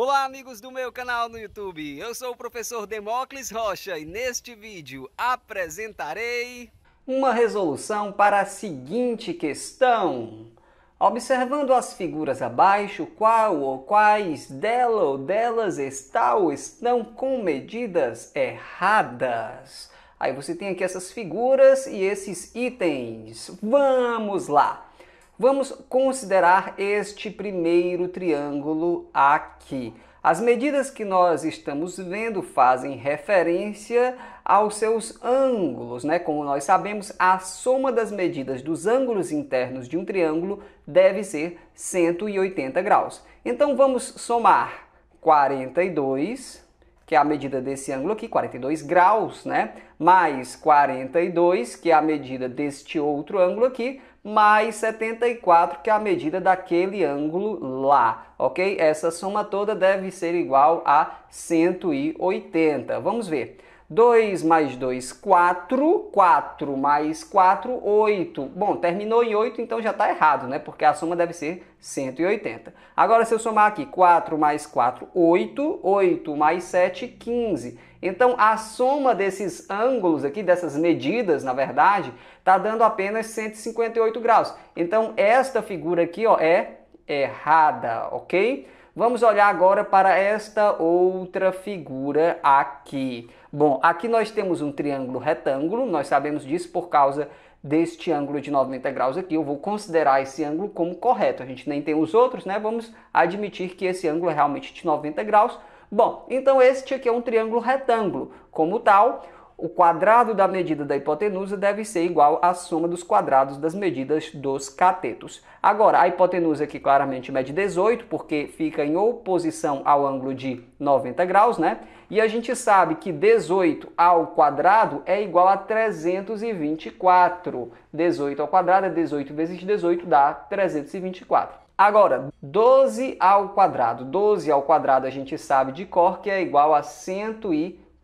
Olá amigos do meu canal no YouTube, eu sou o professor Demócles Rocha e neste vídeo apresentarei uma resolução para a seguinte questão. Observando as figuras abaixo, qual ou quais dela ou delas está ou estão com medidas erradas? Aí você tem aqui essas figuras e esses itens. Vamos lá! Vamos considerar este primeiro triângulo aqui. As medidas que nós estamos vendo fazem referência aos seus ângulos, né? Como nós sabemos, a soma das medidas dos ângulos internos de um triângulo deve ser 180 graus. Então vamos somar 42 que é a medida desse ângulo aqui, 42 graus, né? Mais 42, que é a medida deste outro ângulo aqui, mais 74, que é a medida daquele ângulo lá, ok? Essa soma toda deve ser igual a 180. Vamos ver. 2 mais 2, 4. 4 mais 4, 8. Bom, terminou em 8, então já está errado, né? Porque a soma deve ser 180. Agora, se eu somar aqui 4 mais 4, 8. 8 mais 7, 15. Então, a soma desses ângulos aqui, dessas medidas, na verdade, está dando apenas 158 graus. Então, esta figura aqui ó, é errada, ok? Ok. Vamos olhar agora para esta outra figura aqui. Bom, aqui nós temos um triângulo retângulo, nós sabemos disso por causa deste ângulo de 90 graus aqui, eu vou considerar esse ângulo como correto. A gente nem tem os outros, né? Vamos admitir que esse ângulo é realmente de 90 graus. Bom, então este aqui é um triângulo retângulo. Como tal, o quadrado da medida da hipotenusa deve ser igual à soma dos quadrados das medidas dos catetos. Agora, a hipotenusa aqui claramente mede 18, porque fica em oposição ao ângulo de 90 graus, né? E a gente sabe que 18 ao quadrado é igual a 324. 18 ao quadrado é 18 vezes 18, dá 324. Agora, 12 ao quadrado. 12 ao quadrado a gente sabe de cor que é igual a 120.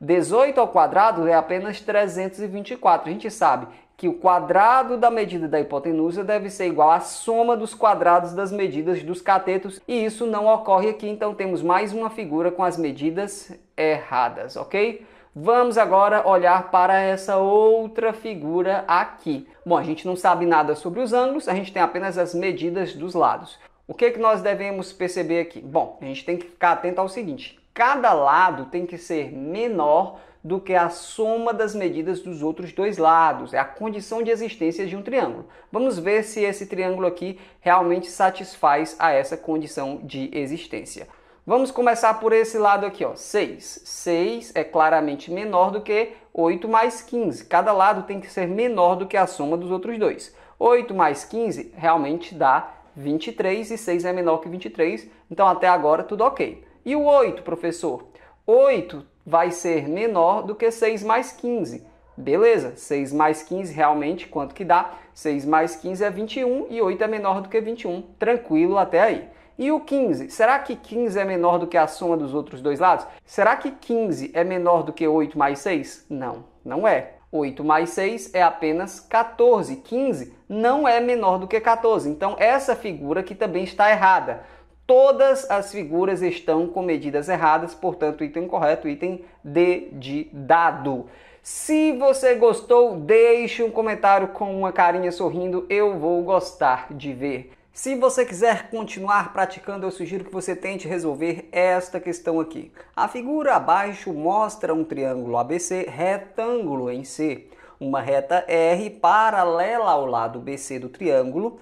18 ao quadrado é apenas 324. A gente sabe que o quadrado da medida da hipotenusa deve ser igual à soma dos quadrados das medidas dos catetos, e isso não ocorre aqui, então temos mais uma figura com as medidas erradas, ok? Vamos agora olhar para essa outra figura aqui. Bom, a gente não sabe nada sobre os ângulos, a gente tem apenas as medidas dos lados. O que, é que nós devemos perceber aqui? Bom, a gente tem que ficar atento ao seguinte: cada lado tem que ser menor do que a soma das medidas dos outros dois lados. É a condição de existência de um triângulo. Vamos ver se esse triângulo aqui realmente satisfaz a essa condição de existência. Vamos começar por esse lado aqui, ó, 6. 6 é claramente menor do que 8 mais 15. Cada lado tem que ser menor do que a soma dos outros dois. 8 mais 15 realmente dá 23 e 6 é menor que 23, então até agora tudo ok. E o 8, professor? 8 vai ser menor do que 6 mais 15. Beleza, 6 mais 15 realmente quanto que dá? 6 mais 15 é 21 e 8 é menor do que 21. Tranquilo até aí. E o 15? Será que 15 é menor do que a soma dos outros dois lados? Será que 15 é menor do que 8 mais 6? Não, não é. 8 mais 6 é apenas 14. 15 não é menor do que 14. Então, essa figura aqui também está errada. Todas as figuras estão com medidas erradas, portanto, item correto, item D de dado. Se você gostou, deixe um comentário com uma carinha sorrindo, eu vou gostar de ver. Se você quiser continuar praticando, eu sugiro que você tente resolver esta questão aqui. A figura abaixo mostra um triângulo ABC retângulo em C, uma reta R paralela ao lado BC do triângulo,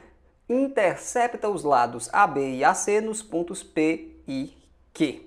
intercepta os lados AB e AC nos pontos P e Q,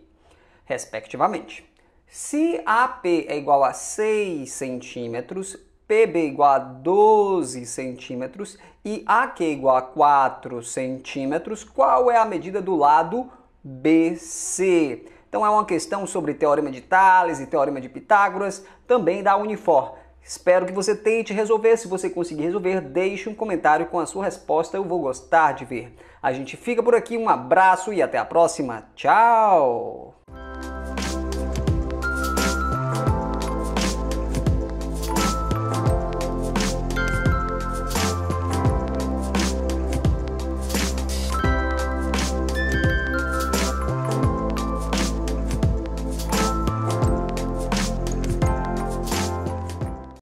respectivamente. Se AP é igual a 6 centímetros, PB é igual a 12 centímetros e AQ é igual a 4 centímetros, qual é a medida do lado BC? Então é uma questão sobre Teorema de Tales e Teorema de Pitágoras, também da Unifor. Espero que você tente resolver. Se você conseguir resolver, deixe um comentário com a sua resposta, eu vou gostar de ver. A gente fica por aqui, um abraço e até a próxima. Tchau!